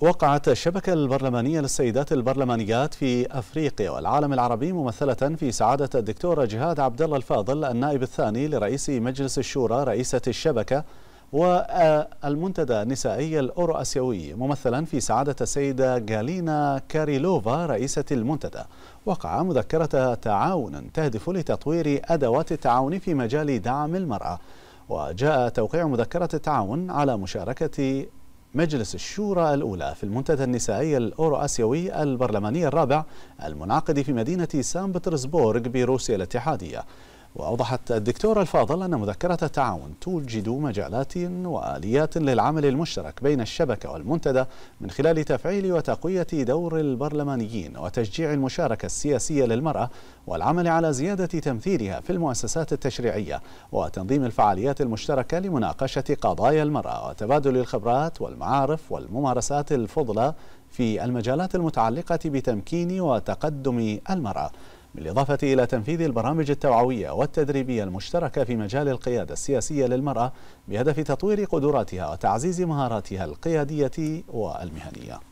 وقعت الشبكة البرلمانية للسيدات البرلمانيات في أفريقيا والعالم العربي ممثلة في سعادة الدكتورة جهاد عبد الله الفاضل النائب الثاني لرئيس مجلس الشورى رئيسة الشبكة والمنتدى النسائي الأورو أسيوي ممثلا في سعادة السيدة غالينا كاريلوفا رئيسة المنتدى وقع مذكرة تعاون تهدف لتطوير أدوات التعاون في مجال دعم المرأة وجاء توقيع مذكرة التعاون على مشاركة مجلس الشورى الأولى في المنتدى النسائي الأورو آسيوي البرلماني الرابع المنعقد في مدينة سان بطرسبورغ بروسيا الاتحادية وأوضحت الدكتورة الفاضل أن مذكرة التعاون توجد مجالات وآليات للعمل المشترك بين الشبكة والمنتدى من خلال تفعيل وتقوية دور البرلمانيين وتشجيع المشاركة السياسية للمرأة والعمل على زيادة تمثيلها في المؤسسات التشريعية وتنظيم الفعاليات المشتركة لمناقشة قضايا المرأة وتبادل الخبرات والمعارف والممارسات الفضلى في المجالات المتعلقة بتمكين وتقدم المرأة بالإضافة إلى تنفيذ البرامج التوعوية والتدريبية المشتركة في مجال القيادة السياسية للمرأة بهدف تطوير قدراتها وتعزيز مهاراتها القيادية والمهنية